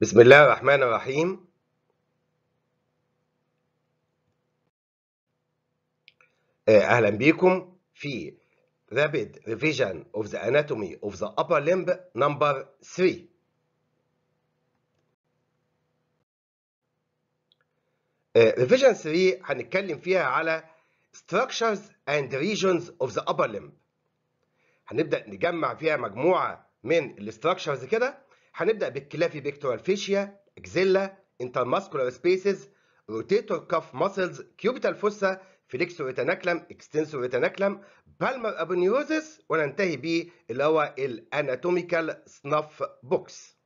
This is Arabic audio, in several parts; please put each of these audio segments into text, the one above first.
بسم الله الرحمن الرحيم اهلا بيكم في Rapid Revision of the Anatomy of the Upper Limb number 3 Revision 3 هنتكلم فيها على Structures and Regions of the Upper Limb هنبدأ نجمع فيها مجموعة من الاستراكشرز كده هنبدا بالكلافي بيكتورال فيشيا اكزيلا ماسكولار سبيسز روتيتور كاف ماسلز كيوبيتال فوسا فليكسو ريتاناكلم اكستنسو ريتاناكلم بالمر ابونيوزس وننتهي به اللي هو الاناتوميكال سناف بوكس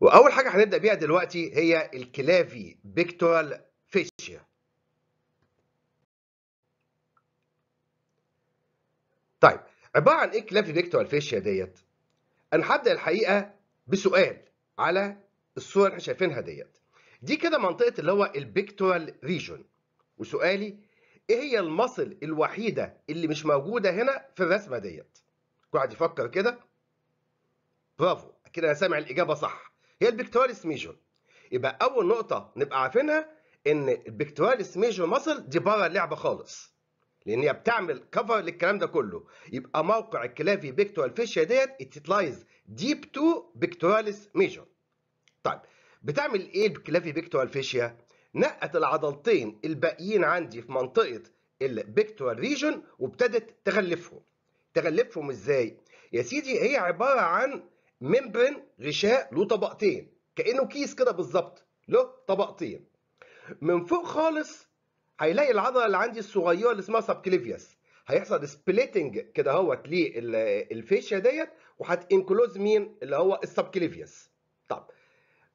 واول حاجه هنبدا بيها دلوقتي هي الكلافي بيكتورال فيشيا طيب عباره عن ايه كلافيفيكتور فيشيا ديت هنحدد الحقيقه بسؤال على الصوره اللي احنا شايفينها ديت دي كده منطقه اللي هو البيكتورال ريجون وسؤالي ايه هي المصل الوحيده اللي مش موجوده هنا في الرسمه ديت قاعد يفكر كده برافو اكيد انا سامع الاجابه صح هي البيكتوراليس ميجور يبقى اول نقطه نبقى عارفينها ان البيكتوراليس ميجور مصل دي بره اللعبه خالص لان هي بتعمل كفر للكلام ده كله يبقى موقع الكلافي بيكتورال فيشيا ديت ات لايز ديب تو بيكتوراليس ميجر طيب بتعمل ايه الكلافي بيكتورال فيشيا نقت العضلتين الباقيين عندي في منطقه البيكتورال ريجن وابتدت تغلفهم تغلفهم ازاي يا سيدي هي عباره عن ممبرين غشاء له طبقتين كانه كيس كده بالظبط له طبقتين من فوق خالص هيلاقي العضله اللي عندي الصغيره اللي اسمها سبكليفيوس هيحصل سبليتنج كده اهوت للفيشيا ديت وهتنكلوز مين اللي هو السبكليفيوس طب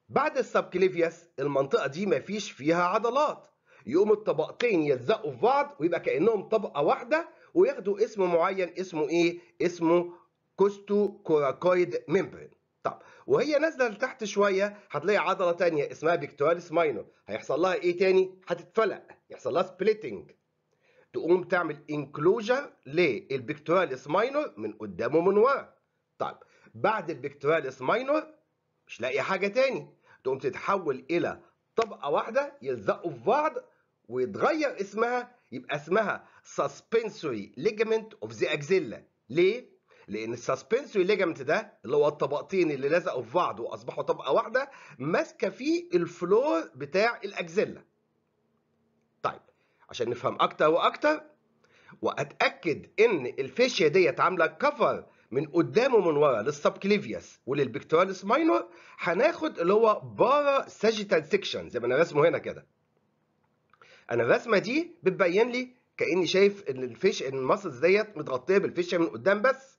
بعد السبكليفيوس المنطقه دي مفيش فيها عضلات يقوم الطبقتين يلزقوا في بعض ويبقى كانهم طبقه واحده وياخدوا اسم معين اسمه ايه اسمه كوستو كوراكويد ميمبرين طب وهي نازله لتحت شويه هتلاقي عضله تانية اسمها بيكتواليس ماينور هيحصل لها ايه تاني هتتفلق يحصل لها سبليتنج تقوم تعمل انكلوجر للبيكتواليس ماينور من قدام ومن ورا طب بعد البيكتواليس ماينور مش لاقي حاجه تاني تقوم تتحول الى طبقه واحده يلزقوا في بعض ويتغير اسمها يبقى اسمها سسبنسوري ligament اوف ذا اكزيلا ليه لان السسبنسوري ليجامنت ده اللي هو الطبقتين اللي لزقوا في بعض واصبحوا طبقه واحده ماسكه فيه الفلور بتاع الاكزيلا طيب عشان نفهم اكتر واكتر واتاكد ان الفيشيا ديت عامله كفر من قدام ومن ورا للسبكليفيوس وللبكتوراليس ماينور هناخد اللي هو بارا ساجيتال سيكشن زي ما انا راسمه هنا كده انا الرسمه دي بتبين لي كاني شايف ان الفيش ان المسلز ديت متغطيه بالفيشيا من قدام بس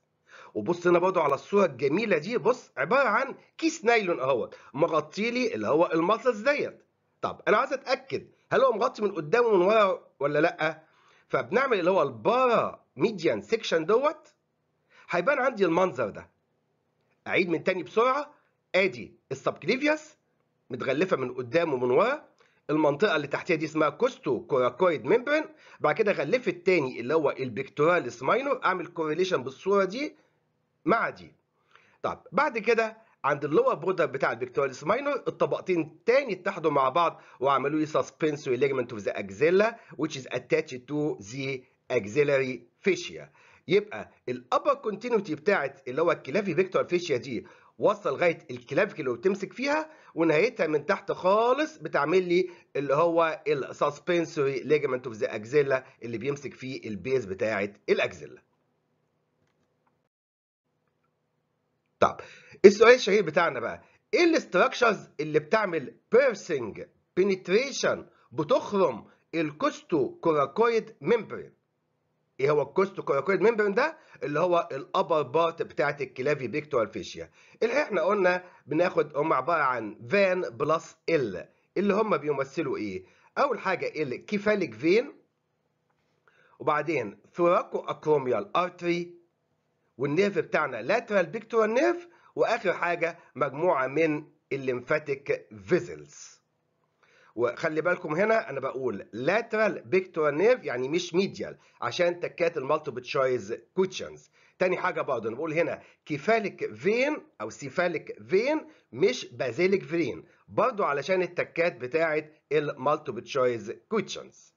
وبص هنا برضو على الصوره الجميله دي بص عباره عن كيس نايلون اهوت مغطي لي اللي هو الماسلز ديت طب انا عايز اتاكد هل هو مغطي من قدام ومن ورا ولا لا فبنعمل اللي هو البارا ميديان سيكشن دوت هيبان عندي المنظر ده اعيد من تاني بسرعه ادي السبكليفيوس متغلفه من قدام ومن ورا المنطقه اللي تحتها دي اسمها كوستو كوراكويد ميمبرين بعد كده غلفت تاني اللي هو البكتوراليس ماينور اعمل كوريليشن بالصوره دي مع دي طب بعد كده عند اللور بوردر بتاع البيكتوريس ماينور الطبقتين تاني اتحدوا مع بعض وعملوا لي سسبنسوري ليجمنت اوف ذا اكزيلا which is attached to the axillary fascia يبقى الابر كونتينيوتي بتاعت اللي هو الكلافي فيكتور فيشيا دي واصله لغايه الكلافيك اللي بتمسك فيها ونهايتها من تحت خالص بتعمل لي اللي هو السسبنسوري ليجمنت اوف ذا اكزيلا اللي بيمسك فيه البيز بتاعت الاكزيلا طب السؤال الشهير بتاعنا بقى ايه الاستراكشرز اللي بتعمل بيرسنج بنتريشن بتخرم الكوستو كوراكويد ميمبرين ايه هو الكوستو كوراكويد ميمبرين ده اللي هو الابر بارت بتاعه الكلافي بيكتورال فيشيا اللي احنا قلنا بناخد هم عباره عن فان بلس ال اللي هم بيمثلوا ايه اول حاجه الكيفاليك فين وبعدين ثوراكو اكروميال ارتري والنيرف بتاعنا لاترال بيكتورال نيرف واخر حاجه مجموعه من الليمفاتيك فيزلز وخلي بالكم هنا انا بقول لاترال بيكتورال نيرف يعني مش ميديال عشان تكات المالتيبل تشويز كوتشنز تاني حاجه برضه انا بقول هنا كيفاليك فين او سيفاليك فين مش بازيليك فين برضه علشان التكات بتاعه المالتيبل تشويز كوتشنز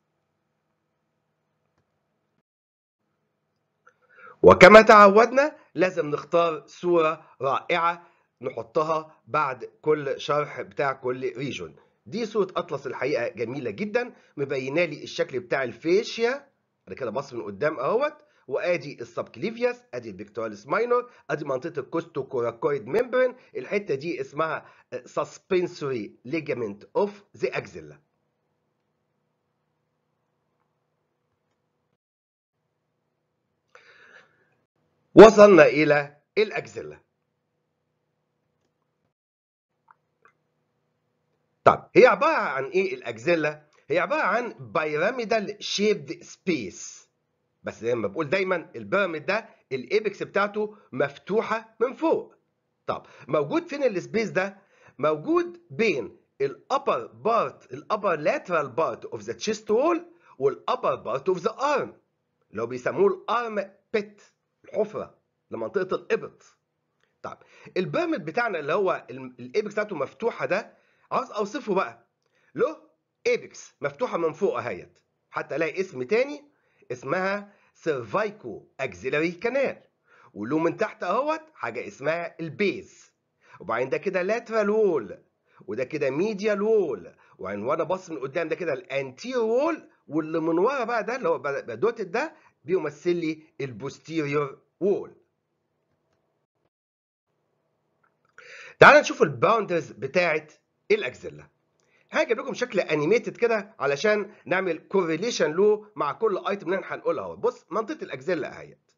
وكما تعودنا لازم نختار صورة رائعة نحطها بعد كل شرح بتاع كل ريجون دي صورة أطلس الحقيقة جميلة جدا مبينة لي الشكل بتاع الفيشيا أنا كده بص من قدام أهوت وادي السبكليفياس ادي البيكتوراليس ماينور ادي منطقه الكوستو كوراكويد ميمبرين الحته دي اسمها سسبنسوري ليجامنت اوف ذا اكزيلا وصلنا إلى الأجزلة طب هي عبارة عن إيه الأجزلة؟ هي عبارة عن بيراميدال شيبد سبيس بس زي ما بقول دايما البيراميد ده الإيبكس بتاعته مفتوحة من فوق طب موجود فين السبيس ده؟ موجود بين الأبر بارت الأبر لاترال بارت أوف ذا تشيست وول والأبر بارت أوف ذا أرم اللي هو بيسموه الأرم بيت الحفره لمنطقه الابط طيب البيرميت بتاعنا اللي هو الايبكس بتاعته مفتوحه ده عاوز اوصفه بقى له ايبكس مفتوحه من فوق اهيت حتى الاقي اسم تاني اسمها سيرفايكو اكزيلاري كانال وله من تحت اهوت حاجه اسمها البيز وبعدين ده كده لاترال وول وده كده ميديال وول وبعدين وانا باصص من قدام ده كده الانتير وول واللي من ورا بقى ده اللي هو دوتد ده بيمثل لي البوستيريور وول تعال نشوف الباوندرز بتاعه الاكزيلا هاجي لكم شكل انيميتد كده علشان نعمل كورليشن له مع كل ايتم اللي احنا هنقولها اهو بص منطقه الاكزيلا اهيت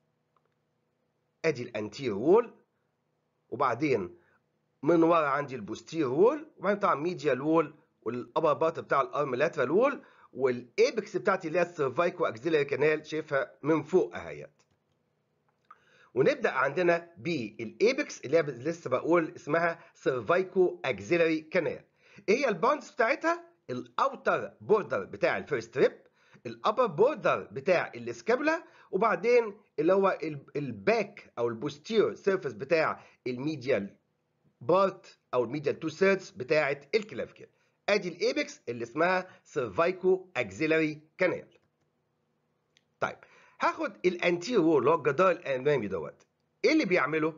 ادي الانتير وول وبعدين من ورا عندي البوستير وول وبعدين طبعا ميديال وول والابر بارت بتاع الارم لاترال وول والايبكس بتاعتي اللي هي السيرفايكو اكزيلاري كانال شايفها من فوق اهيت ونبدا عندنا بالايبكس اللي هي لسه بقول اسمها سيرفايكو اكزيلاري كانال ايه هي الباوندز بتاعتها الاوتر بوردر بتاع الفيرست ريب الابر بوردر بتاع الاسكابولا وبعدين اللي هو الباك او البوستير سيرفيس بتاع الميديال بارت او الميديال تو سيرتس بتاعه الكلافيكل ادي الايبكس اللي اسمها سيرفايكو اكزيلاري كانال طيب هاخد الانتيرور اللي هو الجدار الامامي دوت ايه اللي بيعمله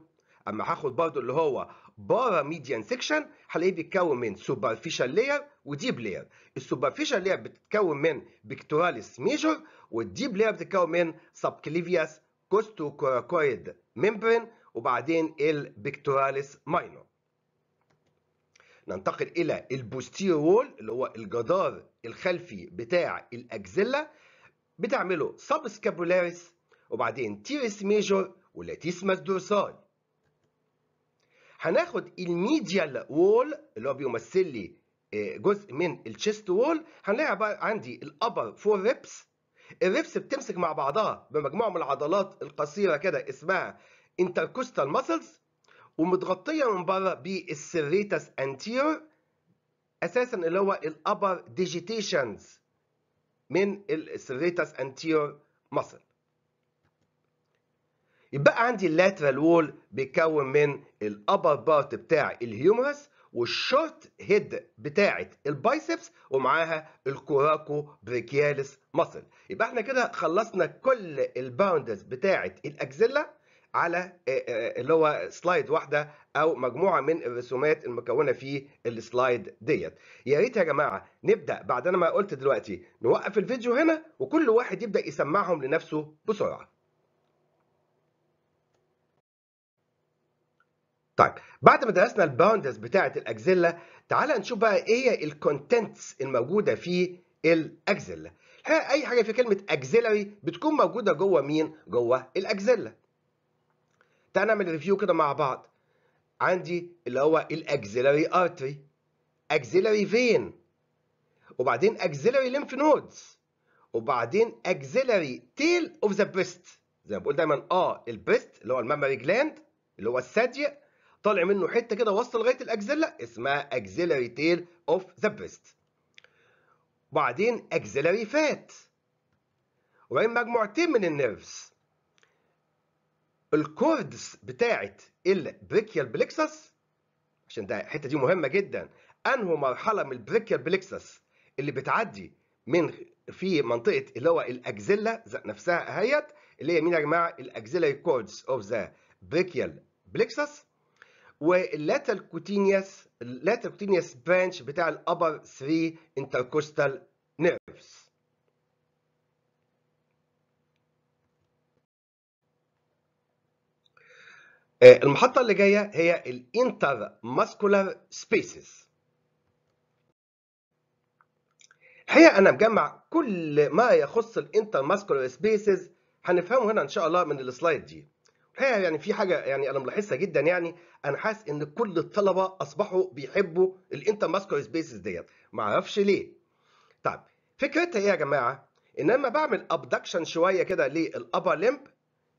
اما هاخد برضه اللي هو بارا ميديان سيكشن هلاقيه بيتكون من سوبرفيشال لاير وديب لاير السوبرفيشال لاير بتتكون من بيكتوراليس ميجور والديب لاير بتتكون من سبكليفياس كوراكويد ميمبرين وبعدين البيكتوراليس ماينور ننتقل الى البوستير وول اللي هو الجدار الخلفي بتاع الاكزيلا بتعمله سب سكابولاريس وبعدين تيرس ميجور ولاتيسماس دورسال هناخد الميديال وول اللي هو بيمثل لي آه، جزء من الشيست وول هنلاقي عندي الابر فور ريبس الريبس بتمسك مع بعضها بمجموعه من العضلات القصيره كده اسمها انتركوستال ماسلز ومتغطيه من بره بالسريتس انتير اساسا اللي هو الابر ديجيتيشنز من السريتس انتير مصل يبقى عندي اللاترال وول بيتكون من الابر بارت بتاع الهيومرس والشورت هيد بتاعه البايسبس ومعاها الكوراكو بريكياليس مصل يبقى احنا كده خلصنا كل الباوندز بتاعه الاكزيلا على اللي هو سلايد واحده او مجموعه من الرسومات المكونه في السلايد ديت يا ريت يا جماعه نبدا بعد انا ما قلت دلوقتي نوقف الفيديو هنا وكل واحد يبدا يسمعهم لنفسه بسرعه طيب بعد ما درسنا الباوندز بتاعه الاكزيلا تعالى نشوف بقى ايه هي الكونتنتس الموجوده في الاجزله اي حاجه في كلمه اكزيلري بتكون موجوده جوه مين جوه الاكزيلا تعال نعمل ريفيو كده مع بعض عندي اللي هو الاكزيلاري ارتري اكزيلاري فين وبعدين اكزيلاري لينف نودز وبعدين اكزيلاري تيل اوف ذا بريست زي ما بقول دايما اه البريست اللي هو الماموري جلاند اللي هو الثدي طالع منه حته كده وصل لغايه الاكزيلا اسمها اكزيلاري تيل اوف ذا بريست وبعدين اكزيلاري فات وبعدين مجموعتين من النيرفز الكوردس بتاعه البريكيال بليكسس عشان ده الحته دي مهمه جدا انهو مرحله من البريكيال بليكسس اللي بتعدي من في منطقه اللي هو الاجزله نفسها اهيت اللي هي مين يا جماعه الاجزيلاري كوردس اوف ذا بريكيال بليكسس واللاتال كوتينيوس اللاتال كوتينيوس برانش بتاع الابر 3 انتركوستال نيرفز آه، المحطة اللي جاية هي الانتر ماسكولار spaces. الحقيقة أنا مجمع كل ما يخص الانتر ماسكولار spaces هنفهمه هنا إن شاء الله من السلايد دي الحقيقة يعني في حاجة يعني أنا ملاحظها جدا يعني أنا حاسس إن كل الطلبة أصبحوا بيحبوا الانتر ماسكولار سبيسز ديت معرفش ليه طيب فكرتها إيه يا جماعة؟ إن أنا بعمل أبدكشن شوية كده للأبر لمب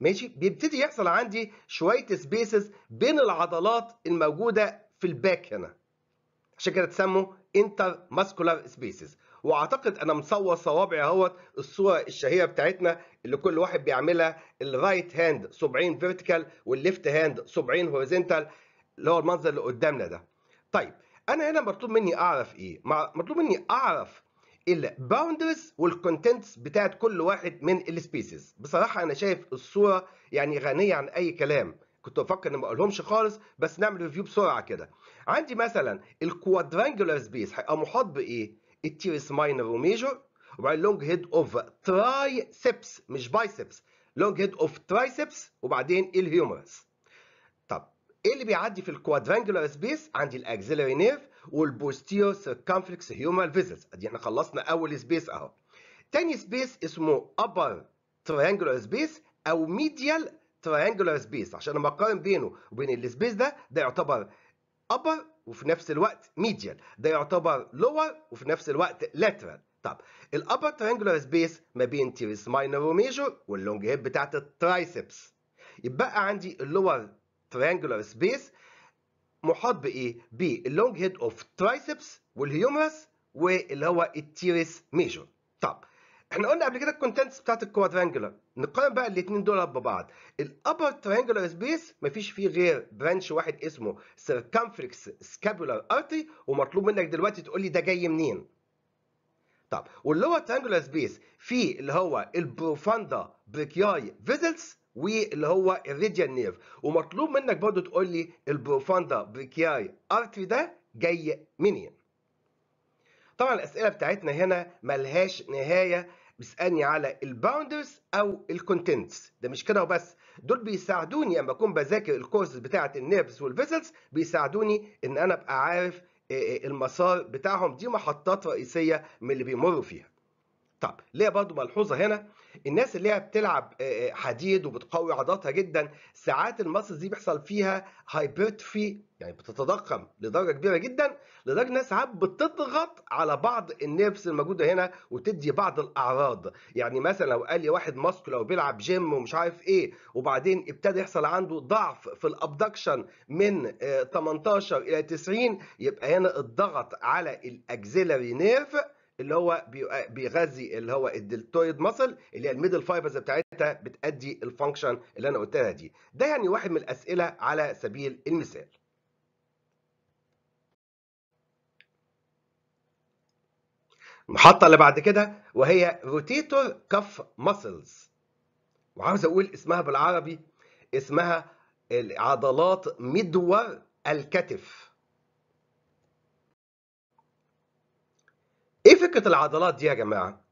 ماشي بيبتدي يحصل عندي شويه سبيسز بين العضلات الموجوده في الباك هنا عشان كده تسموا انتر ماسكولار سبيسز واعتقد انا مصور صوابعي اهوت الصوره الشهيره بتاعتنا اللي كل واحد بيعملها الرايت هاند صبعين فيرتيكال والليفت هاند صبعين هوريزونتال اللي هو المنظر اللي قدامنا ده. طيب انا هنا مطلوب مني اعرف ايه؟ مطلوب مني اعرف الباوندرز والكونتنتس بتاعت كل واحد من السبيسيز بصراحه انا شايف الصوره يعني غنيه عن اي كلام كنت بفكر اني ما اقولهمش خالص بس نعمل ريفيو بسرعه كده عندي مثلا الكوادرانجولار سبيس هيبقى محاط بايه التيرس ماينر وميجور وبعدين لونج هيد اوف ترايسبس مش بايسبس لونج هيد اوف ترايسبس وبعدين الهيومرس طب ايه اللي بيعدي في الكوادرانجولار سبيس عندي الاكسلري نيرف والبوستيوس سيركمفلكس هيومال فيزلز ادي احنا خلصنا اول سبيس اهو تاني سبيس اسمه upper triangular space او medial triangular space عشان لما اقارن بينه وبين السبيس ده ده يعتبر upper وفي نفس الوقت medial ده يعتبر lower وفي نفس الوقت lateral طب الابر ترينجولار سبيس ما بين تيريس ماينر وميجور واللونج هيب بتاعت الترايسبس يبقى عندي اللور ترينجولار سبيس محاط بايه باللونج هيد اوف ترايسبس والهيومرس واللي هو التيرس ميجور طب احنا قلنا قبل كده الكونتنتس بتاعت الكوادرانجلر نقارن بقى الاثنين دول ببعض الابر ترانجلر سبيس مفيش فيه غير برانش واحد اسمه سيركمفلكس سكابولار ارتري ومطلوب منك دلوقتي تقول لي ده جاي منين طب واللور ترانجلر سبيس فيه اللي هو البروفاندا بريكياي فيزلز واللي هو الريديان نيرف ومطلوب منك برضه تقول لي البروفاندا بريكياي ارتري ده جاي منين طبعا الاسئله بتاعتنا هنا ملهاش نهايه بيسالني على الباوندرز او الكونتنتس ده مش كده وبس دول بيساعدوني اما اكون بذاكر الكورسز بتاعه النيرفز والفيزلز بيساعدوني ان انا ابقى عارف المسار بتاعهم دي محطات رئيسيه من اللي بيمروا فيها طب ليا برضو ملحوظه هنا الناس اللي هي بتلعب آه، آه، حديد وبتقوي عضلاتها جدا ساعات المصل دي بيحصل فيها هايبرتفي يعني بتتضخم لدرجه كبيره جدا لدرجه انها ساعات بتضغط على بعض النيرفس الموجوده هنا وتدي بعض الاعراض يعني مثلا لو قال لي واحد لو بيلعب جيم ومش عارف ايه وبعدين ابتدى يحصل عنده ضعف في الابدكشن من 18 آه، الى 90 يبقى هنا الضغط على الاكزيلري نيرف اللي هو آه، بيغذي اللي هو الدلتويد ماسل اللي هي الميدل فايبرز بتاعتها بتأدي الفانكشن اللي انا قلتها دي ده يعني واحد من الاسئله على سبيل المثال المحطه اللي بعد كده وهي روتيتور كف ماسلز وعاوز اقول اسمها بالعربي اسمها عضلات مدور الكتف ايه فكره العضلات دي يا جماعه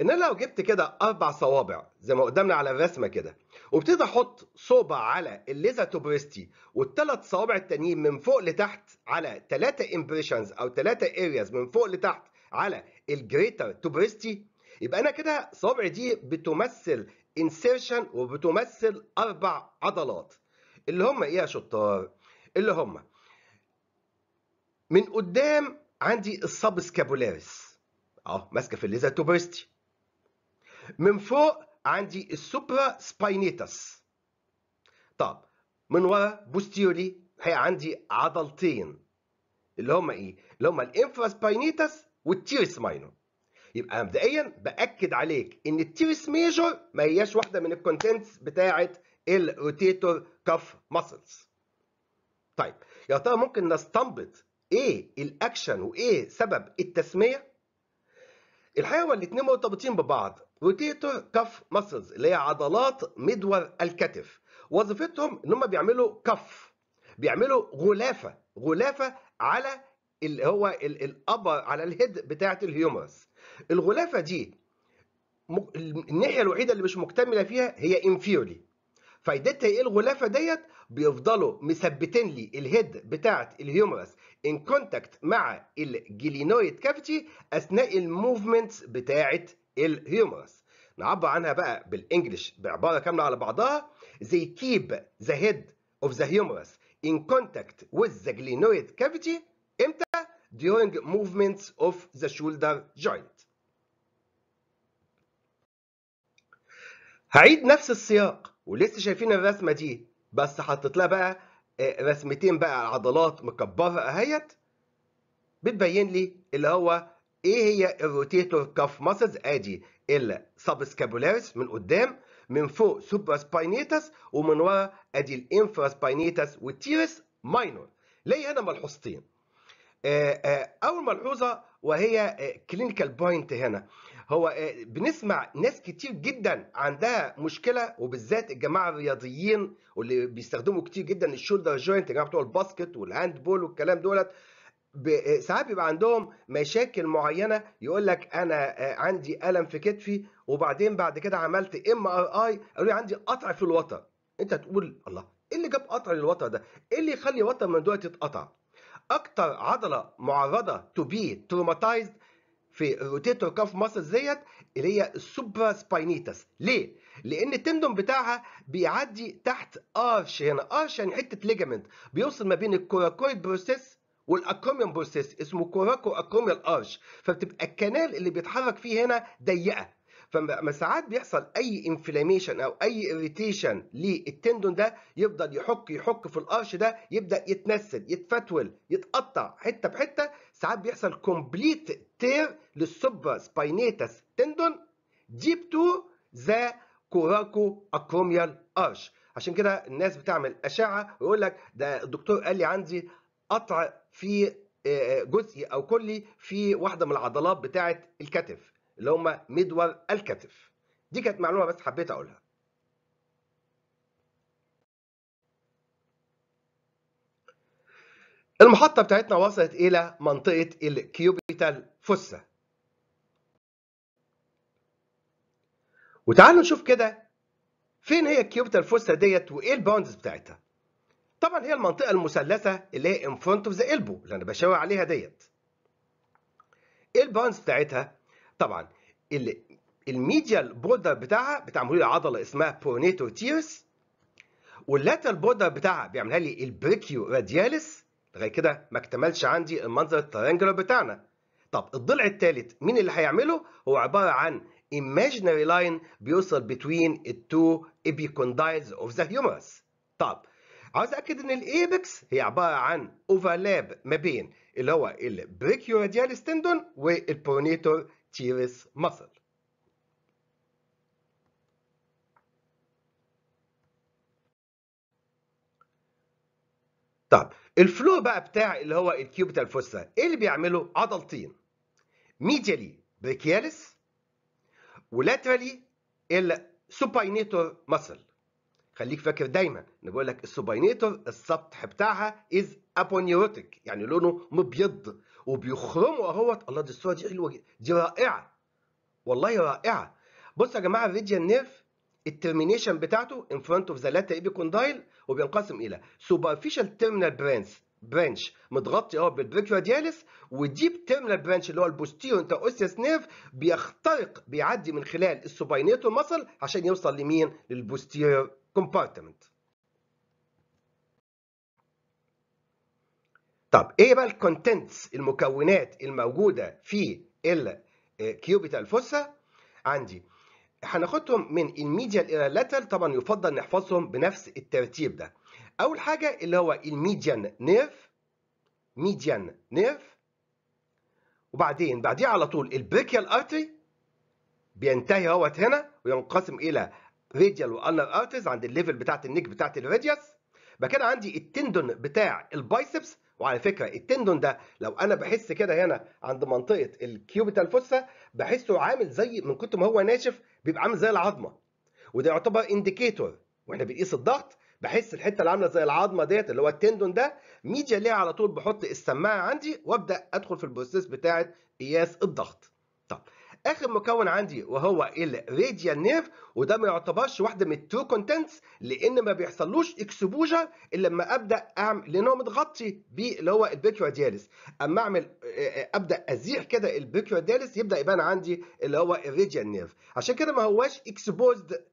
ان انا لو جبت كده اربع صوابع زي ما قدامنا على الرسمه كده وابتدي احط صوبع على الليزا توبريستي والثلاث صوابع التانيين من فوق لتحت على ثلاثه امبريشنز او ثلاثه ارياز من فوق لتحت على الجريتر توبريستي يبقى انا كده صوابعي دي بتمثل انسيرشن وبتمثل اربع عضلات اللي هم ايه يا شطار اللي هم من قدام عندي السبسكابولاريس اهو ماسكه في الليزر توبرستي من فوق عندي السوبرا سباينيتاس طب من ورا بوستيولي هي عندي عضلتين اللي هما ايه اللي هما الانفرا سباينيتاس والتيرس ماينور يبقى مبدئيا باكد عليك ان التيرس ميجور ما هياش واحده من الكونتنتس بتاعه الروتيتور كاف ماسلز طيب يا ترى ممكن نستنبط ايه الاكشن وايه سبب التسميه الحقيقه الاثنين مرتبطين ببعض روتيتور كف ماسلز اللي هي عضلات مدور الكتف وظيفتهم ان هم بيعملوا كف بيعملوا غلافه غلافه على اللي هو الابر على الهيد بتاعه الهيومرس الغلافه دي الناحيه الوحيده اللي مش مكتمله فيها هي انفيرلي فايدتها ايه الغلافه ديت بيفضلوا مثبتين لي الهيد بتاعت الهيومرس ان كونتاكت مع الجلينويد كافيتي اثناء الموفمنتس بتاعت الهيومرس نعبر عنها بقى بالانجلش بعباره كامله على بعضها they keep the head of the humerus in contact with the glenoid cavity امتى during movements of the shoulder joint هعيد نفس السياق ولسه شايفين الرسمه دي بس حطيت لها بقى آه، رسمتين بقى عضلات مكبره اهيت بتبين لي اللي هو ايه هي الروتيتور كاف ماسلز ادي السبسكابولاريس من قدام من فوق سوبرا سباينيتس ومن ورا ادي الانفرا سباينيتس والتيرس ماينور ليه انا ملحوظتين آه، آه، اول ملحوظه وهي كلينيكال بوينت هنا هو آه، بنسمع ناس كتير جدا عندها مشكله وبالذات الجماعه الرياضيين واللي بيستخدموا كتير جدا الشولدر جوينت الجماعه بتوع الباسكت والهاند بول والكلام دولت آه، ساعات بيبقى عندهم مشاكل معينه يقول لك انا آه، عندي الم في كتفي وبعدين بعد كده عملت ام ار اي قالوا لي عندي قطع في الوتر انت تقول الله ايه اللي جاب قطع للوتر ده؟ ايه اللي يخلي وتر من دول تتقطع؟ اكتر عضله معرضه تو بي تروماتايزد في روتيتور كاف ماسلز ديت اللي هي السوبرا سباينيتس ليه؟ لان التندون بتاعها بيعدي تحت ارش هنا ارش يعني حته ليجامنت بيوصل ما بين الكوراكويد بروسيس والاكروميوم بروسيس اسمه كوراكو اكروميال ارش فبتبقى الكنال اللي بيتحرك فيه هنا ضيقه فما ساعات بيحصل اي انفلاميشن او اي اريتيشن للتندون ده يفضل يحك يحك في القرش ده يبدا يتنسل يتفتول يتقطع حته بحته ساعات بيحصل كومبليت تير للسوبرا سباينيتس تندون ديب تو ذا كوراكو اكروميال ارش عشان كده الناس بتعمل اشعه ويقول لك ده الدكتور قال لي عندي قطع في آه، آه، جزئي او كلي في واحده من العضلات بتاعه الكتف اللي هم مدور الكتف دي كانت معلومه بس حبيت اقولها المحطة بتاعتنا وصلت إلى منطقة الكيوبيتال فوسة وتعالوا نشوف كده فين هي الكيوبيتال فوسة ديت وإيه الباوندز بتاعتها طبعا هي المنطقة المثلثة اللي هي in front of the elbow اللي أنا بشاور عليها ديت إيه الباوندز بتاعتها طبعا الميديال بوردر بتاعها بتعمل لي عضلة اسمها بونيتو تيرس واللاتر بوردر بتاعها بيعملها لي البريكيو رادياليس لغايه كده ما اكتملش عندي المنظر التريانجلر بتاعنا طب الضلع الثالث مين اللي هيعمله هو عباره عن imaginary line بيوصل between the two epicondyles of the humerus طب عاوز اكد ان الايبكس هي عباره عن اوفرلاب ما بين اللي هو البريكيوراديال ستندون والبرونيتور تيريس مصل. طب الفلو بقى بتاع اللي هو الكيوبيتال فوسا ايه اللي بيعمله عضلتين ميديالي بريكياليس ولاترالي السوباينيتور ماسل خليك فاكر دايما انا بقول لك السوباينيتور السطح بتاعها از ابونيوتيك يعني لونه مبيض وبيخرموا اهوت الله دي الصوره دي حلوه دي رائعه والله رائعه بصوا يا جماعه الريجن نيرف الترمينيشن بتاعته in front of the latter epicondyle وبينقسم الى superficial terminal branch برانش متغطي اه بالبريكرادياليس وديب تيرمينال برانش اللي هو البوستيرو انت اوسيس نيرف بيخترق بيعدي من خلال السوباينيتو ماسل عشان يوصل لمين للبوستيرو كومبارتمنت طب ايه بقى الكونتنتس المكونات الموجوده في الكيوبيتال فوسا آه، عندي هناخدهم من الميديال الى اللاترال طبعا يفضل نحفظهم بنفس الترتيب ده اول حاجه اللي هو الميديان نيرف ميديان نيرف وبعدين بعديه على طول البريكيال ارتري بينتهي اهوت هنا وينقسم الى ريديال والنر ارتريز عند الليفل بتاعت النيك بتاعت الراديوس يبقى كده عندي التندون بتاع البايسبس وعلى فكره التندون ده لو انا بحس كده هنا عند منطقه الكيوبيتال فوسا بحسه عامل زي من كتر ما هو ناشف بيبقى عامل زي العظمه وده يعتبر انديكيتور واحنا بنقيس الضغط بحس الحته اللي عامله زي العظمه ديت اللي هو التندون ده ميديا ليه على طول بحط السماعه عندي وابدا ادخل في البروسيس بتاعه قياس الضغط. طب اخر مكون عندي وهو الراديال نيرف وده ما يعتبرش واحده من التو كونتنتس لان ما بيحصلوش اكسبوجر الا لما ابدا اعمل لان هو متغطي باللي هو البيكيوادياليس اما اعمل ابدا ازيح كده البيكيوادياليس يبدا يبان عندي اللي هو الراديال نيرف عشان كده ما هواش اكسبوزد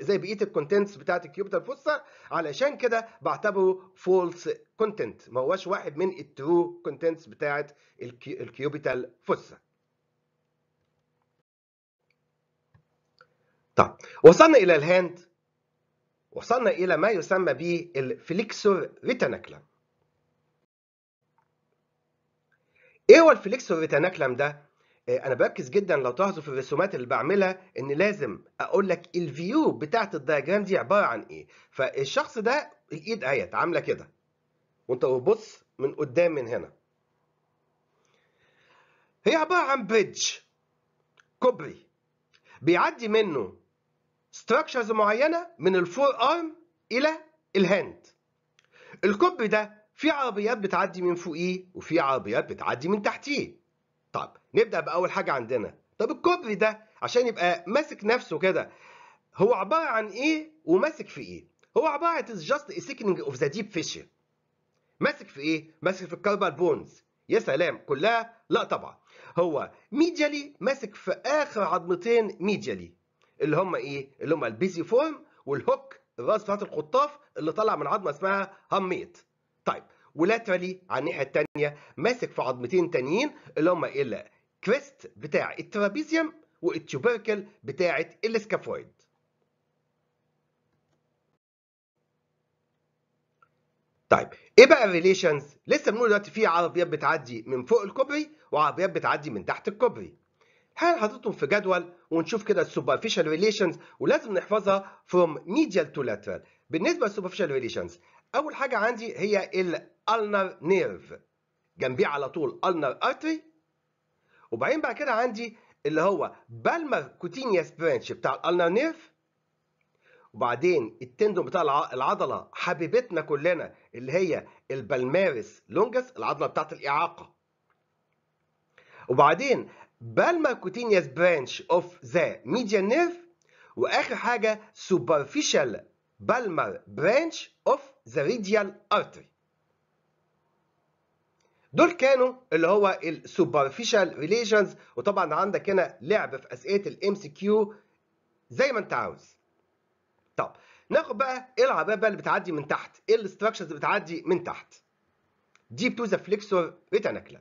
زي بقيه الكونتنتس بتاعت الكيوبيتال فوسا علشان كده بعتبره فولس كونتنت ما هواش واحد من الترو كونتنتس بتاعت الكيوبيتال فوسا طب وصلنا إلى الهاند وصلنا إلى ما يسمى بالفليكسور ريتاناكلم إيه هو الفليكسور ريتاناكلم ده؟ آه، انا بركز جدا لو تلاحظوا في الرسومات اللي بعملها ان لازم اقول لك الفيو بتاعت الدياجرام دي عباره عن ايه فالشخص ده الايد اهيت عامله كده وانت بص من قدام من هنا هي عباره عن بريدج كوبري بيعدي منه ستراكشرز معينه من الفور ارم الى الهاند الكوب ده في عربيات بتعدي من فوقيه وفي عربيات بتعدي من تحتيه طب نبدا باول حاجه عندنا طب الكوبري ده عشان يبقى ماسك نفسه كده هو عباره عن ايه وماسك في ايه هو عباره از جاست سيكنج اوف ذا ديب فيشر ماسك في ايه ماسك في الكاربال بونز يا سلام كلها لا طبعا هو ميديالي ماسك في اخر عظمتين ميديالي اللي هم ايه اللي هم البيزي فورم والهوك الراس بتاعت القطاف اللي طلع من عظمه اسمها هميت طيب ولاترالي على الناحيه الثانيه ماسك في عظمتين ثانيين اللي هم الكريست بتاع الترابيزيوم والتوبركل بتاعه السكافويد طيب ايه بقى الريليشنز؟ لسه بنقول دلوقتي في عربيات بتعدي من فوق الكوبري وعربيات بتعدي من تحت الكوبري. هل حاططهم في جدول ونشوف كده السوبرفيشال ريليشنز ولازم نحفظها فروم ميديال تو لاترال بالنسبه للسوبرفيشال ريليشنز اول حاجه عندي هي الالنر نيرف جنبيه على طول النر ارتري وبعدين بعد كده عندي اللي هو بالمر كوتينيوس برانش بتاع الالنر نيرف وبعدين التندون بتاع العضله حبيبتنا كلنا اللي هي البالمارس لونجس العضله بتاعت الاعاقه وبعدين بالما كوتينيوس برانش اوف ذا ميديان نيرف واخر حاجه سوبرفيشال بالمر برانش اوف ذا ريديال ارتري دول كانوا اللي هو السوبرفيشال ريليشنز وطبعا عندك هنا لعب في اسئله الام سي كيو زي ما انت عاوز طب ناخد بقى ايه العربيه بقى اللي بتعدي من تحت ايه الاستراكشرز اللي بتعدي من تحت ديب تو ذا فليكسور ريتانكلا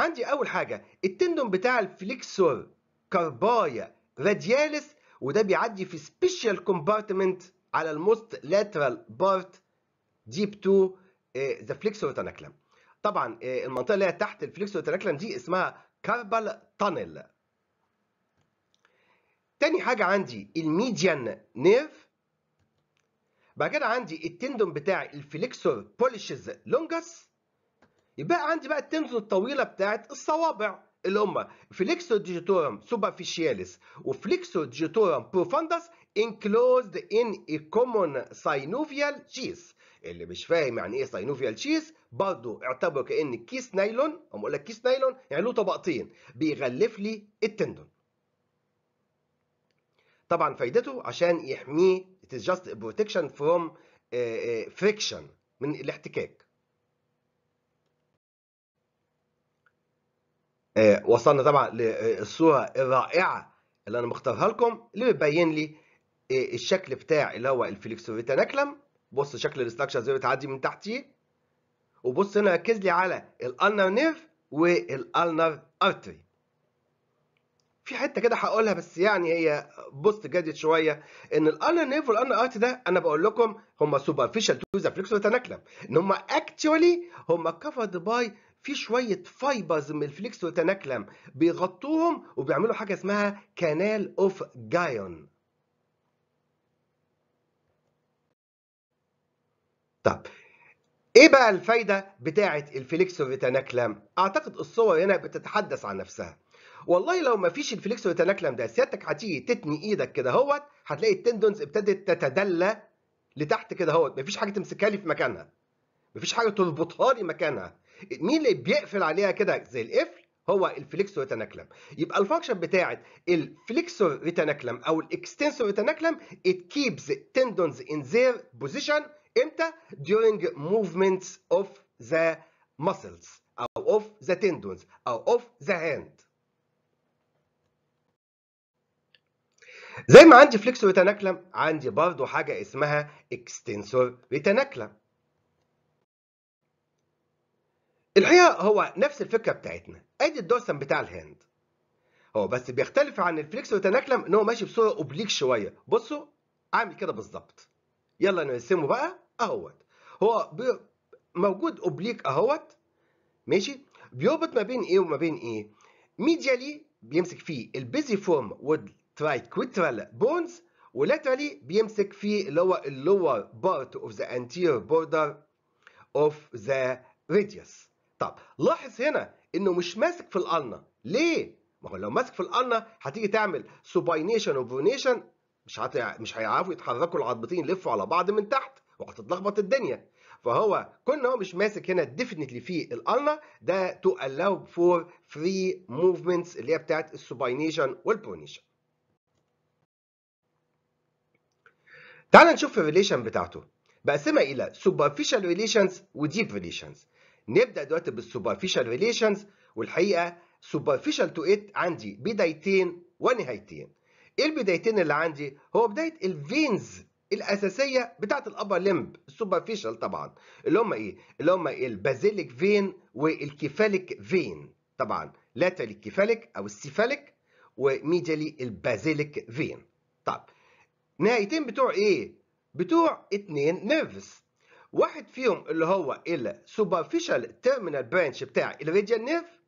عندي اول حاجه التندون بتاع الفليكسور كاربايا رادياليس وده بيعدي في سبيشال كومبارتمنت على الموست لاترال بارت ديب تو ذا فليكسور تنكلم طبعا آه، المنطقه اللي هي تحت الفليكسور تنكلم دي اسمها كاربال تانل تاني حاجه عندي الميديان نيرف بعد كده عندي التندون بتاع الفليكسور بوليشز لونجس يبقى عندي بقى التندون الطويله بتاعت الصوابع اللي هم فليكسو ديجيتورم سوبرفيشياليس وفليكسو ديجيتورم بروفاندس انكلوزد ان اي كومون ساينوفيال تشيز اللي مش فاهم يعني ايه ساينوفيال تشيز برضه اعتبره كان كيس نايلون هم اقول لك كيس نايلون يعني له طبقتين بيغلف لي التندون طبعا فايدته عشان يحميه it is just protection from آه، آه، friction من الاحتكاك آه، وصلنا طبعا للصوره الرائعه اللي انا مختارها لكم اللي بيبين لي آه، الشكل بتاع اللي هو الفليكسوفيتانكلم بص شكل الاستراكشر زي بتعدي من تحتيه وبص هنا ركز لي على الالنر نيرف والالنر ارتري في حته كده هقولها بس يعني هي بوست جدد شويه ان الالنر نيرف والالنر ارتري ده انا بقول لكم هم سوبرفيشال تو ذا فليكسوفيتانكلم ان هم اكتشوالي هم كفرد باي في شويه فايبرز من الفليكس وتناكلم بيغطوهم وبيعملوا حاجه اسمها كانال اوف جايون طب ايه بقى الفايده بتاعه الفليكس وتناكلم اعتقد الصور هنا بتتحدث عن نفسها والله لو ما فيش الفليكس وتناكلم ده سيادتك هتيجي تتني ايدك كده اهوت هتلاقي التندونز ابتدت تتدلى لتحت كده اهوت مفيش حاجه تمسكها لي في مكانها مفيش حاجه تربطها لي مكانها مين اللي بيقفل عليها كده زي القفل هو الفليكسو ريتانكلم يبقى الفانكشن بتاعه الفليكسو ريتانكلم او الاكستنسو ريتانكلم it keeps tendons in their position امتى during movements of the muscles او of the tendons او of the hand زي ما عندي فليكسو ريتانكلم عندي برضه حاجه اسمها اكستنسور ريتانكلم الحقيقة هو نفس الفكرة بتاعتنا ادي الدوسم بتاع الهاند هو بس بيختلف عن الفليكس وتنكلم ان هو ماشي بصورة اوبليك شوية بصوا عامل كده بالظبط يلا نرسمه بقى اهوت هو بي... موجود اوبليك اهوت ماشي بيربط ما بين ايه وما بين ايه ميديالي بيمسك فيه البيزي فورم والترايكويترال بونز ولاترالي بيمسك فيه اللي هو اللور بارت اوف ذا انتير بوردر اوف ذا راديوس طب لاحظ هنا انه مش ماسك في الالنا ليه ما هو لو ماسك في الالنا هتيجي تعمل سوباينيشن وبونيشن مش هت... مش هيعرفوا يتحركوا العضبتين يلفوا على بعض من تحت وهتتلخبط الدنيا فهو كون هو مش ماسك هنا ديفينتلي في الالنا ده تو الاو فور فري موفمنتس اللي هي بتاعت السوباينيشن والبرونيشن تعال نشوف الريليشن بتاعته بقسمها الى سوبرفيشال ريليشنز وديب ريليشنز نبدا دلوقتي بالسوبرفيشال ريليشنز والحقيقه سوبرفيشال تو ات عندي بدايتين ونهايتين ايه البدايتين اللي عندي هو بدايه الفينز الاساسيه بتاعه الابر ليمب السوبرفيشال طبعا اللي هم ايه اللي هم البازيليك فين والكيفاليك فين طبعا لاتري الكيفاليك او السيفاليك وميديالي البازيليك فين طب نهايتين بتوع ايه بتوع اتنين نيرفز واحد فيهم اللي هو السوبرفيشال تيرمينال برانش بتاع الريديال نيرف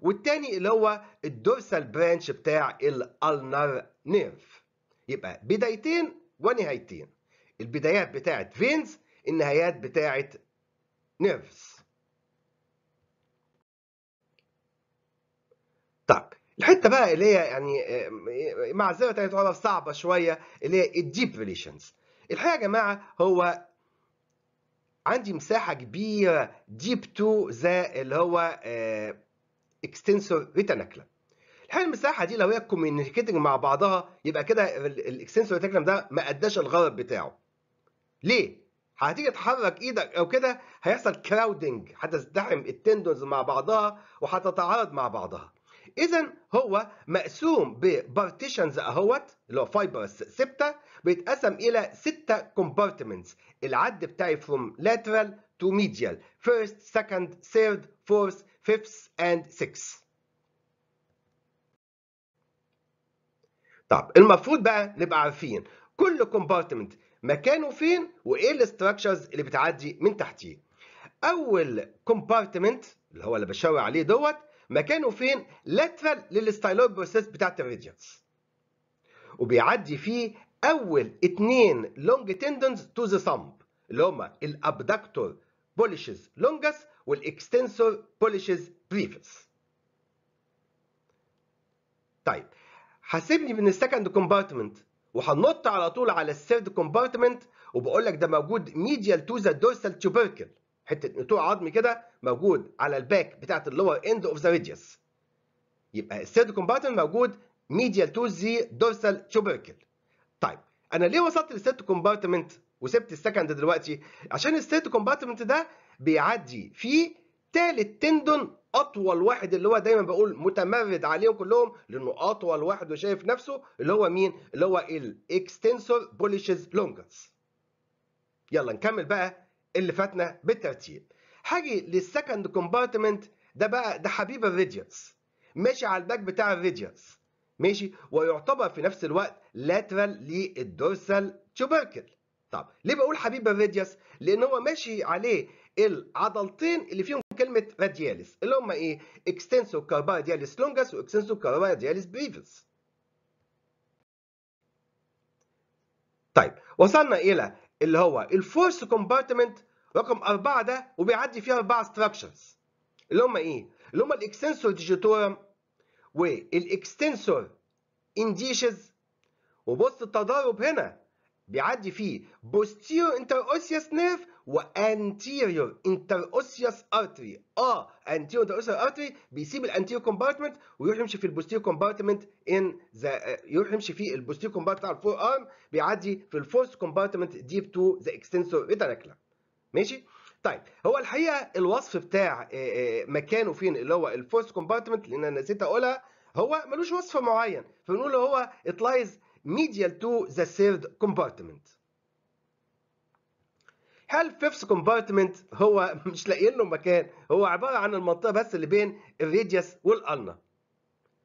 والتاني اللي هو الدورسال برانش بتاع الالنر نيرف يبقى بدايتين ونهايتين البدايات بتاعت فينز النهايات بتاعت نيرفز طب الحته بقى اللي هي يعني آه، معذره تعرف صعبه شويه اللي هي الديب ريليشنز الحقيقه يا جماعه هو عندي مساحه كبيره ديب تو ذا اللي هو اكستنسور ريتانكلم الحين المساحه دي لو هي كوميونيكيتنج مع بعضها يبقى كده الاكستنسور ريتانكلم ده ما اداش الغرض بتاعه ليه هتيجي تحرك ايدك او كده هيحصل كراودنج هتزدحم التندونز مع بعضها وهتتعارض مع بعضها اذا هو مقسوم ببارتيشنز اهوت اللي هو فايبرس سبته بيتقسم الى ستة كومبارتمنتس العد بتاعي from lateral to medial first second third fourth fifth and سكس طب المفروض بقى نبقى عارفين كل كومبارتمنت مكانه فين وايه الاستراكشرز اللي بتعدي من تحتيه اول كومبارتمنت اللي هو اللي بشاور عليه دوت مكانه فين؟ لاترال بروسيس بتاعت الريديانس. وبيعدي فيه اول اتنين لونج تندنز تو ذا ثامب اللي هما الابدكتور بوليشز لونجس والاكستنسور بوليشز بريفس. طيب هسيبني من السكند كومبارتمنت وهنط على طول على الثيرد كومبارتمنت وبقول لك ده موجود ميديال تو ذا دورسال تيوبركل حته نتوء عظمي كده موجود على الباك بتاعه اللور اند اوف ذا ريديوس يبقى السيد كومباتن موجود ميديال تو ذا دورسال تشوبركل طيب انا ليه وصلت للسيرد كومبارتمنت وسبت السكند دلوقتي عشان السيد كومبارتمنت ده بيعدي فيه ثالث تندون اطول واحد اللي هو دايما بقول متمرد عليهم كلهم لانه اطول واحد وشايف نفسه اللي هو مين اللي هو الاكستنسور بوليشز لونجرز يلا نكمل بقى اللي فاتنا بالترتيب هاجي للسكند كومبارتمنت ده بقى ده حبيب الريديوس ماشي على الباك بتاع الريديوس ماشي ويعتبر في نفس الوقت لاترال للدورسال تشوبركل. طب ليه بقول حبيب الراديوس لان هو ماشي عليه العضلتين اللي فيهم كلمه رادياليس اللي هم ايه اكستنسو كاربادياليس لونجس واكستنسو كاربادياليس بريفس طيب وصلنا الى اللي هو الفورث كومبارتمنت رقم أربعة ده وبيعدي فيها أربعة ستراكشرز اللي هم إيه؟ اللي هم الإكستنسور ديجيتورم والإكستنسور إنديشز وبص التضارب هنا بيعدي فيه posterior interosseous nerve و anterior interosseous artery اه anterior interosseous artery بيسيب الانتيريور كومبارتمنت ويروح يمشي في البوستيريور كومبارتمنت ان ذا يروح يمشي في البوستيريور كومبارتمنت على الفور ارم بيعدي في الفورست كومبارتمنت ديب تو ذا اكستنسور ريتراكلا ماشي طيب هو الحقيقه الوصف بتاع آه، آه، مكانه فين اللي هو الفورست كومبارتمنت لان انا نسيت اقولها هو ملوش وصف معين فبنقول هو اتلايز medial to the third compartment هل fifth compartment هو مش لاقيين له مكان هو عباره عن المنطقه بس اللي بين الريديوس والالنا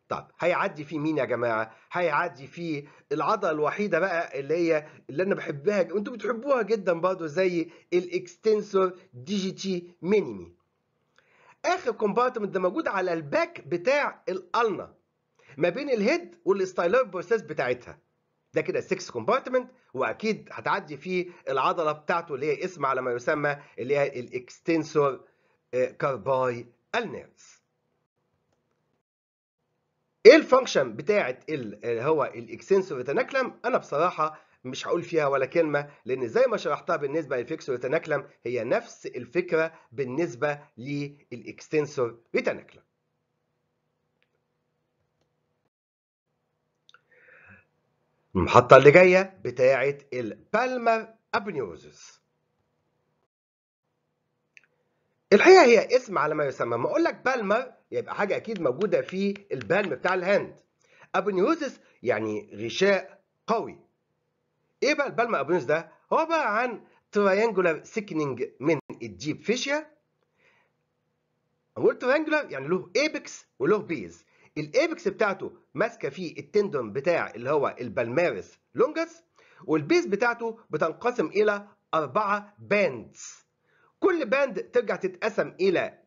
طب هيعدي فيه مين يا جماعه هيعدي فيه العضله الوحيده بقى اللي هي اللي انا بحبها وأنتم بتحبوها جدا برضه زي الاكستنسور ديجيتي مينيمي اخر كومبارتمنت ده موجود على الباك بتاع الالنا ما بين الهيد والستايلر بروسيس بتاعتها ده كده 6 كومبارتمنت واكيد هتعدي فيه العضله بتاعته اللي هي اسم على ما يسمى اللي هي الاكستنسور كارباي النيرس ايه الفانكشن بتاعه اللي هو الاكستنسور تناكلم؟ انا بصراحه مش هقول فيها ولا كلمة لأن زي ما شرحتها بالنسبة للفيكسور تناكلم هي نفس الفكرة بالنسبة للإكستنسور ريتناكلم المحطة اللي جاية بتاعة البالما أبنيوزس الحقيقة هي اسم على ما يسمى ما أقول لك بالمر يبقى حاجة أكيد موجودة في البالم بتاع الهند أبنيوزس يعني غشاء قوي إيه بقى البالما أبنيوزس ده؟ هو عبارة عن تريانجولار سيكنينج من الديب فيشيا أقول تريانجولار يعني له ايبكس وله بيز الايبكس بتاعته ماسكه فيه التندون بتاع اللي هو البالماريس لونجس والبيز بتاعته بتنقسم الى اربعه باندز كل باند ترجع تتقسم الى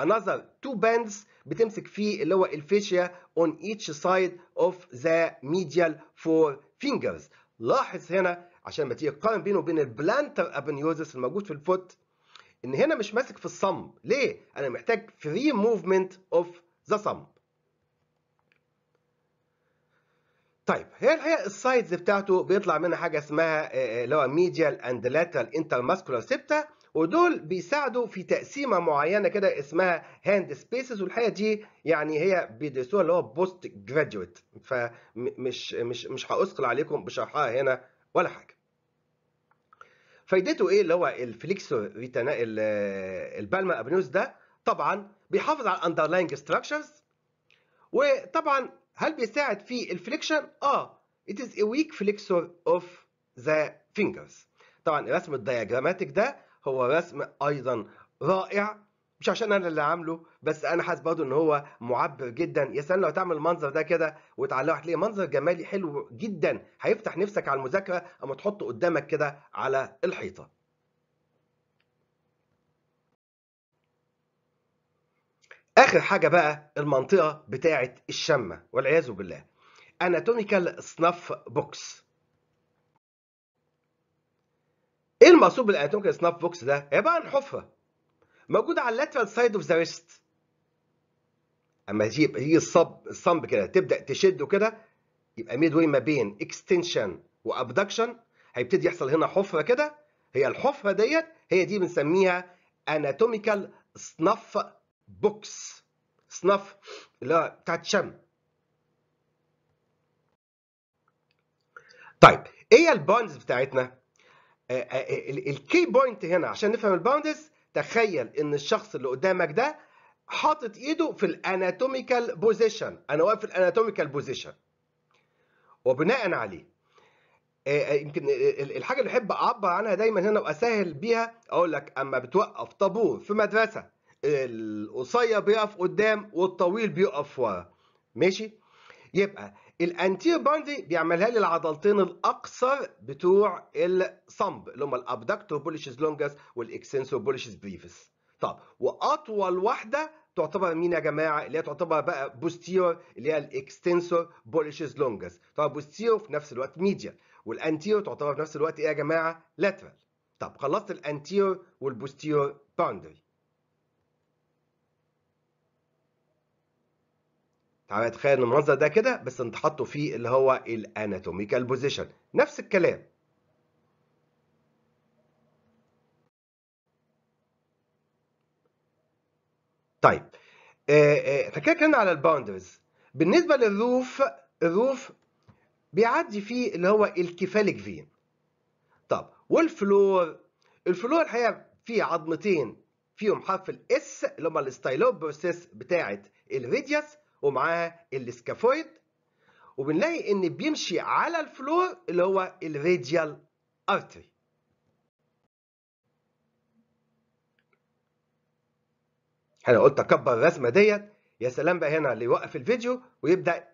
another two bands بتمسك فيه اللي هو الفيشيا on each side of the medial four fingers لاحظ هنا عشان ما تيجي تقارن بينه وبين البلانتر ابنيوزس الموجود في الفوت ان هنا مش ماسك في الصم ليه انا محتاج free movement of the thumb طيب هي الحقيقه السايدز بتاعته بيطلع منها حاجه اسمها آه، آه، اللي هو ميديال اند لاترال انترماسكولار سيبتا ودول بيساعدوا في تقسيمه معينه كده اسمها هاند سبيسز والحقيقه دي يعني هي بيدرسوها اللي هو بوست جراديويت فمش مش مش هاثقل عليكم بشرحها هنا ولا حاجه. فايدته ايه اللي هو الفليكسور ريتانا آه، البالما ابنوس ده طبعا بيحافظ على الاندرلاينج ستراكشرز وطبعا هل بيساعد في الفليكشن؟ اه it is a weak flexor of the fingers طبعا رسم الدياجراماتيك ده هو رسم ايضا رائع مش عشان انا اللي عامله بس انا حاسس برضه ان هو معبر جدا يا سلام لو تعمل المنظر ده كده وتعلقه هتلاقي منظر جمالي حلو جدا هيفتح نفسك على المذاكره اما تحطه قدامك كده على الحيطه اخر حاجه بقى المنطقه بتاعه الشمه والعياذ بالله اناتوميكال سناف بوكس ايه المقصود بالاناتوميكال سناف بوكس ده عباره عن حفره موجوده على اللاترال سايد اوف ذا ريست اما يجي يجي الصب الصنب كده تبدا تشده كده يبقى ميد واي ما بين اكستنشن وابدكشن هيبتدي يحصل هنا حفره كده هي الحفره ديت هي دي بنسميها اناتوميكال سناف بوكس صنف لا بتاعت شم طيب ايه الباوندز بتاعتنا آه، آه، الكي بوينت هنا عشان نفهم الباوندز تخيل ان الشخص اللي قدامك ده حاطط ايده في الاناتوميكال بوزيشن انا واقف في الاناتوميكال بوزيشن وبناء عليه آه، يمكن الحاجه اللي احب اعبر عنها دايما هنا واسهل بيها اقول لك اما بتوقف طابور في مدرسه القصير بيقف قدام والطويل بيقف ورا ماشي يبقى الانتير باندي بيعملها لي العضلتين الاقصر بتوع الصمب اللي هم الابدكتور بوليشز لونجس والاكسنسور بوليشز بريفس طب واطول واحده تعتبر مين يا جماعه اللي هي تعتبر بقى بوستيرو اللي هي الاكستنسور بوليشز لونجس طب بوستيرو في نفس الوقت ميديال والانتيرو تعتبر في نفس الوقت ايه يا جماعه لاترال طب خلصت الانتيرو والبوستيرو باوندري تعالى تخيل ان المنظر ده كده بس انت حاطه في اللي هو الاناتوميكال بوزيشن نفس الكلام طيب فكده آه، آه، كنا على الباوندرز بالنسبه للروف الروف بيعدي فيه اللي هو الكفاليك فين طب والفلور الفلور الحقيقه فيه عظمتين فيهم حرف الاس اللي هم الستايلوبروسيس بتاعه الريديوس ومعاها السكافويد وبنلاقي ان بيمشي على الفلور اللي هو الراديال ارتري انا قلت اكبر الرسمه ديت يا سلام بقى هنا اللي يوقف الفيديو ويبدا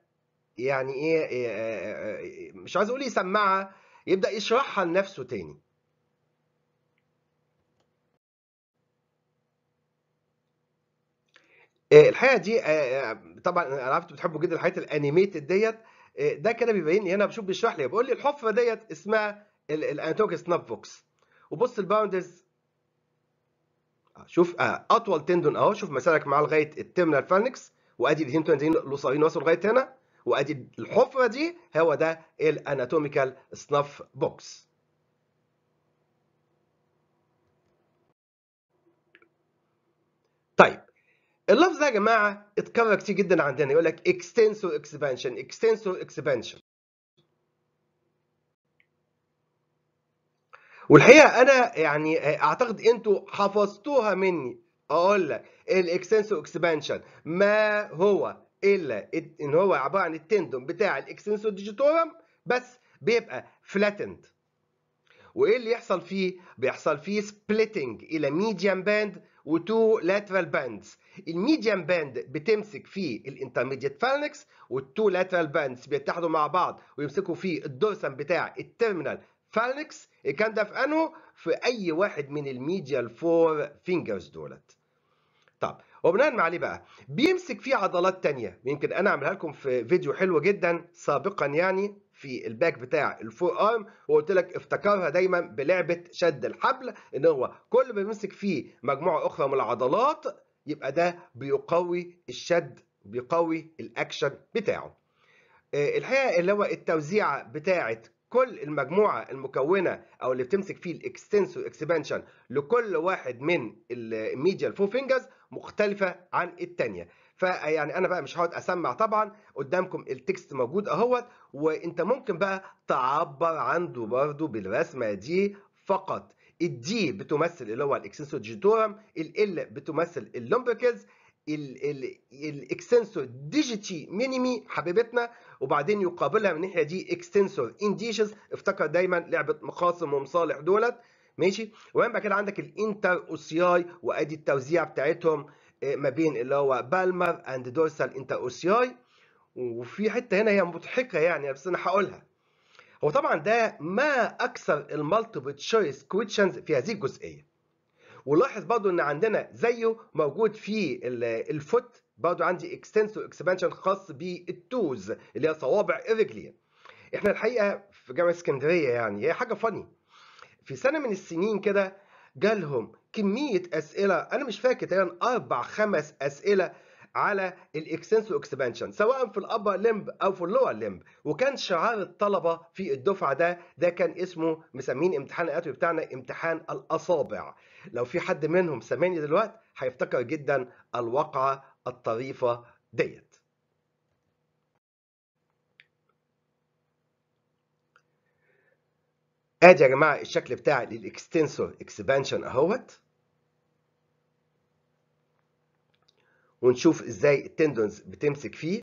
يعني إيه, إيه،, إيه،, إيه، مش عايز اقول يسمعها يبدا يشرحها لنفسه تاني آه، الحقيقه دي آه، آه، طبعا انا عارف بتحبوا جدا الحاجات الانيميتد ديت ده كده بيبين لي هنا بشوف بيشرح لي بيقول لي الحفره ديت اسمها الانتوك سناب بوكس وبص الباوندرز شوف اطول تندون اهو شوف مسارك معاه لغايه التيرمينال فالنكس وادي الاثنين تنزين لصاين وصلوا لغايه هنا وادي الحفره دي هو ده الاناتوميكال سناف بوكس طيب اللفظ ده يا جماعه اتكرر كتير جدا عندنا يقول لك extensor expansion extensor expansion والحقيقه انا يعني اعتقد انتوا حفظتوها مني اقول لك الاكستنسو اكسبانشن ما هو الا ان هو عباره عن التندوم بتاع الاكستنسو ديجيتورم بس بيبقى فلاتند وايه اللي يحصل فيه بيحصل فيه سبليتنج الى ميديم باند و2 lateral bands الميديم باند بتمسك فيه الانترميديت فالنكس والتو لاترال باندز بيتحدوا مع بعض ويمسكوا فيه الدورسم بتاع التيرمينال فالنكس كان ده في انه في اي واحد من الميديال فور فينجرز دولت طب وبناء عليه بقى بيمسك فيه عضلات تانية يمكن انا اعملها لكم في فيديو حلو جدا سابقا يعني في الباك بتاع الفور ارم وقلت لك افتكرها دايما بلعبه شد الحبل ان هو كل ما بيمسك فيه مجموعه اخرى من العضلات يبقى ده بيقوي الشد بيقوي الاكشن بتاعه. آه، الحقيقه اللي هو التوزيع بتاعه كل المجموعه المكونه او اللي بتمسك فيه الاكستنسور اكسبانشن لكل واحد من الميديا الفور فينجرز مختلفه عن الثانيه. فيعني انا بقى مش هقعد اسمع طبعا قدامكم التكست موجود اهوت وانت ممكن بقى تعبر عنده برضو بالرسمه دي فقط الدي بتمثل اللي هو ديجيتورم ال بتمثل اللومبركز الاكسنسور ديجيتي مينيمي حبيبتنا وبعدين يقابلها من الناحيه دي اكسنسور انديشز افتكر دايما لعبه مخاصم ومصالح دولت ماشي وبعدين كده عندك الانتر اوسياي وادي التوزيع بتاعتهم إيه، ما بين اللي هو بالمر اند دورسال انتر اوسياي وفي حته هنا هي مضحكه يعني بس انا هقولها هو طبعا ده ما اكثر المالتيبل تشويس كويشنز في هذه الجزئيه ولاحظ برضو ان عندنا زيه موجود في الفوت برضو عندي اكستنسو اكسبانشن خاص بالتوز اللي هي صوابع الرجلين احنا الحقيقه في جامعه اسكندريه يعني هي حاجه فاني في سنه من السنين كده جالهم كميه اسئله انا مش فاكر تقريبا اربع خمس اسئله على الاكستنسو اكسبانشن سواء في الابر لمب او في اللور لمب وكان شعار الطلبه في الدفعه ده ده كان اسمه مسمين امتحان الاتوي بتاعنا امتحان الاصابع لو في حد منهم سامعني دلوقتي هيفتكر جدا الواقعه الطريفه ديت ادي يا جماعه الشكل بتاع الاكستنسور اكسبانشن اهوت ونشوف ازاي التندونز بتمسك فيه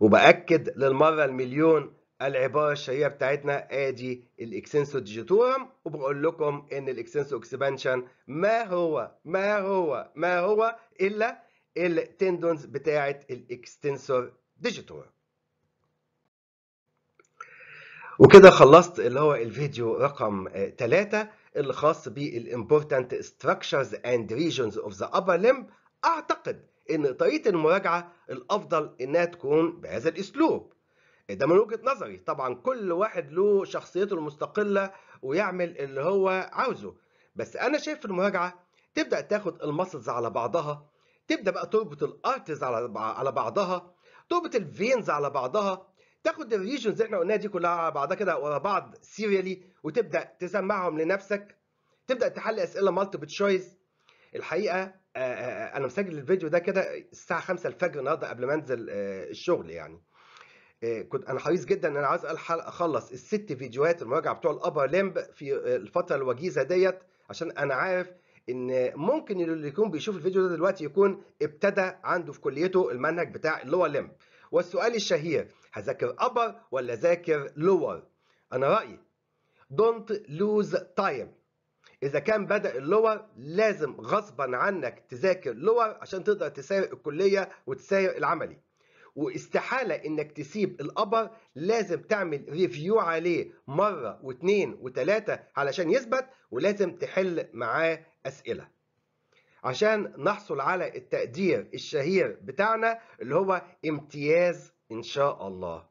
وباكد للمره المليون العباره الشهيره بتاعتنا ادي الاكسنسو ديجيتورم وبقول لكم ان الاكسنسو اكسبانشن ما هو ما هو ما هو الا التندونز بتاعه الاكستنسور ديجيتال وكده خلصت اللي هو الفيديو رقم 3 اللي خاص بالimportant structures and regions of the upper limb اعتقد ان طريقه المراجعه الافضل انها تكون بهذا الاسلوب ده من وجهه نظري طبعا كل واحد له شخصيته المستقله ويعمل اللي هو عاوزه بس انا شايف المراجعه تبدا تاخد الماسلز على بعضها تبدا بقى تربط الارتز على بعضها تربط الفينز على بعضها تاخد الريجنز اللي احنا قلناها دي كلها على بعضها كده ورا بعض سيريالي وتبدا تسمعهم لنفسك تبدا تحل اسئله مالتيبل تشويس الحقيقه آه، آه، آه، انا مسجل الفيديو ده كده الساعه 5 الفجر النهارده قبل ما انزل الشغل يعني كنت انا حريص جدا ان انا عايز اخلص الست فيديوهات المراجعه بتوع الابر لمب في الفتره الوجيزه ديت عشان انا عارف ان ممكن اللي يكون بيشوف الفيديو ده دلوقتي يكون ابتدى عنده في كليته المنهج بتاع اللور لمب والسؤال الشهير هذاكر ابر ولا ذاكر لور انا رايي don't lose time اذا كان بدا اللور لازم غصبا عنك تذاكر لور عشان تقدر تساير الكليه وتساير العملي واستحاله انك تسيب الابر لازم تعمل ريفيو عليه مره واثنين وثلاثه علشان يثبت ولازم تحل معاه أسئلة عشان نحصل على التقدير الشهير بتاعنا اللي هو امتياز إن شاء الله